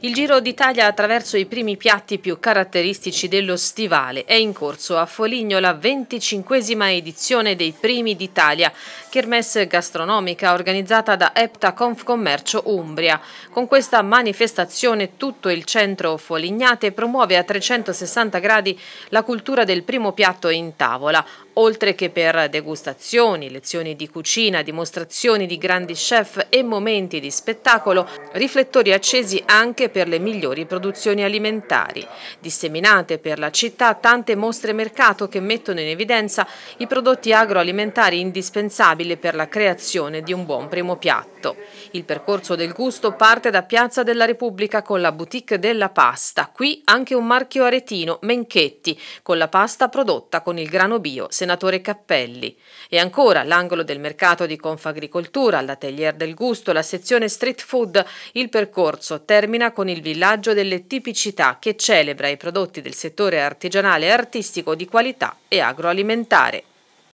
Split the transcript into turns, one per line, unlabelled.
Il Giro d'Italia attraverso i primi piatti più caratteristici dello stivale è in corso a Foligno la venticinquesima edizione dei Primi d'Italia, kermesse gastronomica organizzata da Epta Confcommercio Umbria. Con questa manifestazione tutto il centro Folignate promuove a 360 gradi la cultura del primo piatto in tavola, oltre che per degustazioni, lezioni di cucina, dimostrazioni di grandi chef e momenti di spettacolo, riflettori accesi anche per le migliori produzioni alimentari. Disseminate per la città tante mostre mercato che mettono in evidenza i prodotti agroalimentari indispensabili per la creazione di un buon primo piatto. Il percorso del gusto parte da Piazza della Repubblica con la boutique della pasta, qui anche un marchio aretino, Menchetti, con la pasta prodotta con il grano bio, se senatore Cappelli. E ancora l'angolo del mercato di Confagricoltura, la Tellier del Gusto, la sezione Street Food, il percorso termina con il villaggio delle tipicità che celebra i prodotti del settore artigianale e artistico di qualità e agroalimentare.